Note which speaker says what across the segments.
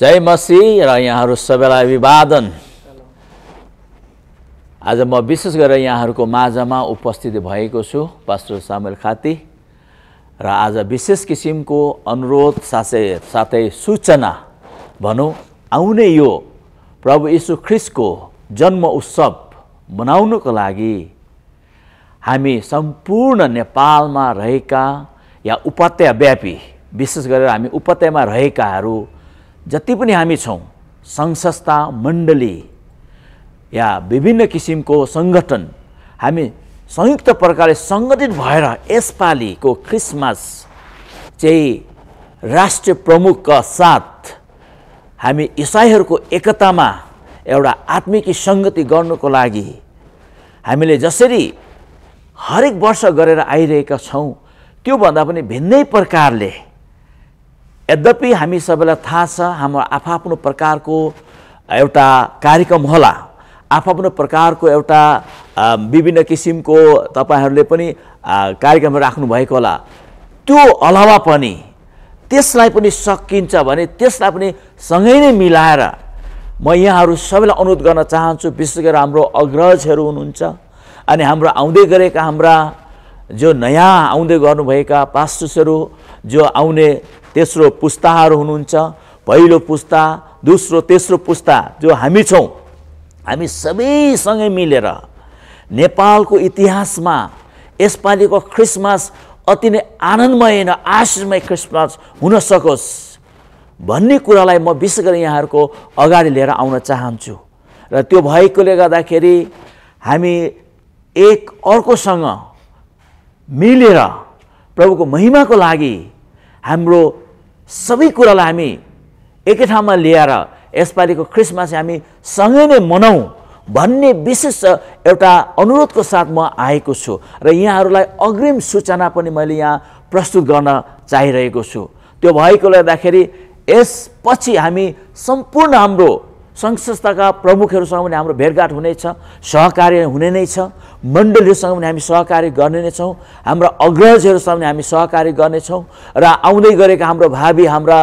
Speaker 1: जय मसी र यहाँहरू सबैलाई अभिवादन आज म विशेष गरेर यहाँहरूको माझमा उपस्थित भएको छु पास्टर सामेल खाती र आज विशेष किसिमको अनुरोध साथै साथै सूचना भनौँ आउने यो प्रभु यीशु ख्रिस्टको जन्म उत्सव मनाउनुको लागि हामी सम्पूर्ण नेपालमा रहेका या उपत्यव्यापी विशेष गरेर हामी उपत्यमा रहेकाहरू जति पनि हामी छौँ सङ्घ संस्था मण्डली या विभिन्न किसिमको सङ्गठन हामी संयुक्त प्रकारले सङ्गठित भएर यसपालिको क्रिसमस चाहिँ राष्ट्रिय प्रमुखका साथ हामी इसाईहरूको एकतामा एउटा आत्मिकी सङ्गति गर्नुको लागि हामीले जसरी हरेक वर्ष गरेर आइरहेका छौँ त्योभन्दा पनि भिन्नै प्रकारले यद्यपि हामी सबैलाई थाहा छ हाम्रो आफआफ्नो प्रकारको एउटा कार्यक्रम होला आफआफ्नो प्रकारको एउटा विभिन्न किसिमको तपाईँहरूले पनि कार्यक्रमहरू राख्नुभएको होला त्यो अलावा पनि त्यसलाई पनि सकिन्छ भने त्यसलाई पनि सँगै नै मिलाएर म यहाँहरू सबैलाई अनुरोध गर्न चाहन्छु विशेष गरेर हाम्रो अग्रजहरू हुनुहुन्छ अनि हाम्रो आउँदै गरेका हाम्रा जो नयाँ आउँदै गर्नुभएका पास्टर्सहरू जो आउने तेस्रो पुस्ताहरू हुनुहुन्छ पहिलो पुस्ता दोस्रो तेस्रो पुस्ता जो हामी छौँ हामी सबैसँगै मिलेर नेपालको इतिहासमा यसपालिको क्रिसमस अति नै आनन्दमय न आशिषमय क्रिसमस हुन सकोस् भन्ने कुरालाई म विशेष गरी यहाँहरूको अगाडि लिएर आउन चाहन्छु र त्यो भएकोले गर्दाखेरि हामी एक अर्कोसँग मिलेर प्रभुको महिमाको लागि हाम्रो सबै कुरालाई हामी एकै ठाउँमा ल्याएर यसपालिको क्रिसमस हामी सँगै नै मनाउँ भन्ने विशेष एउटा अनुरोधको साथ म आएको छु र यहाँहरूलाई अग्रिम सूचना पनि मैले यहाँ प्रस्तुत गर्न चाहिरहेको छु त्यो भएकोले गर्दाखेरि यसपछि हामी सम्पूर्ण हाम्रो सङ्घ संस्थाका प्रमुखहरूसँग पनि हाम्रो भेटघाट हुनेछ सहकार्य हुने नै छ मण्डलीहरूसँग पनि हामी सहकार्य गर्ने नै छौँ हाम्रा अग्रजहरूसँग पनि हामी सहकार्य गर्नेछौँ र आउँदै गरेका हाम्रो भावी हाम्रा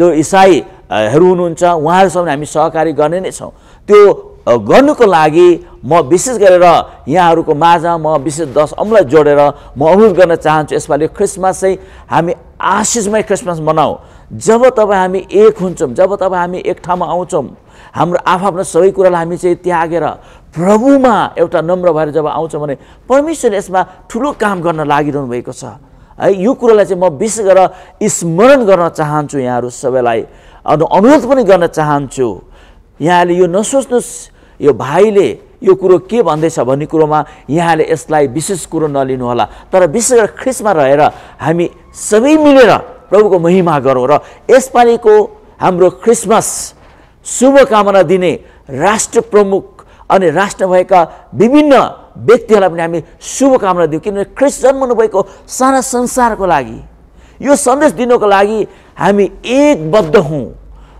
Speaker 1: जो इसाईहरू हुनुहुन्छ उहाँहरूसँग पनि हामी सहकार्य गर्ने नै छौँ त्यो गर्नुको लागि म विशेष गरेर यहाँहरूको माझमा म विशेष दस अमलाई जोडेर म अनुरोध गर्न चाहन्छु यसपालि क्रिसमस चाहिँ हामी आशिषमय क्रिसमस मनाऊ जब तपाईँ हामी एक हुन्छौँ जब तपाईँ हामी एक ठाउँमा आउँछौँ हाम्रो आफआफ्नो सबै कुरालाई हामी चाहिँ त्यागेर प्रभुमा एउटा नम्र भएर जब आउँछ भने परमेश्वरले यसमा ठुलो काम गर्न लागिरहनु भएको छ है यो कुरालाई चाहिँ म विशेष गरेर स्मरण गर्न चाहन्छु यहाँहरू सबैलाई अनु अनुरोध पनि गर्न चाहन्छु यहाँले यो नसोच्नुहोस् यो भाइले यो कुरो के भन्दैछ भन्ने कुरोमा यहाँले यसलाई विशेष कुरो नलिनुहोला तर विशेष गरेर ख्रिसमा रहेर हामी सबै मिलेर प्रभुको महिमा गरौँ र यसपालिको हाम्रो क्रिसमस शुभकामना दिने राष्ट्र प्रमुख अनि राष्ट्र भएका विभिन्न व्यक्तिहरूलाई पनि हामी शुभकामना दियौँ किनभने ख्रिस्ट जन्मनुभएको सारा संसारको लागि यो सन्देश दिनको लागि हामी एकबद्ध हौँ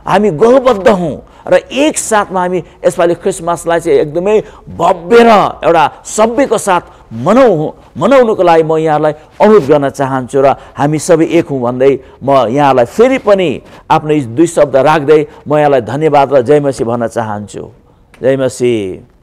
Speaker 1: हामी गहबद्ध हौँ र एकसाथमा हामी यसपालि क्रिसमसलाई चाहिँ एकदमै भव्य र एउटा सभ्यको साथ मनाउ मनाउनुको लागि म यहाँलाई अनुरोध गर्न चाहन्छु र हामी सबै एक हुँ भन्दै म यहाँलाई फेरि पनि आफ्नो दुई शब्द राख्दै म यहाँलाई धन्यवाद र जयमसी भन्न चाहन्छु जयमसी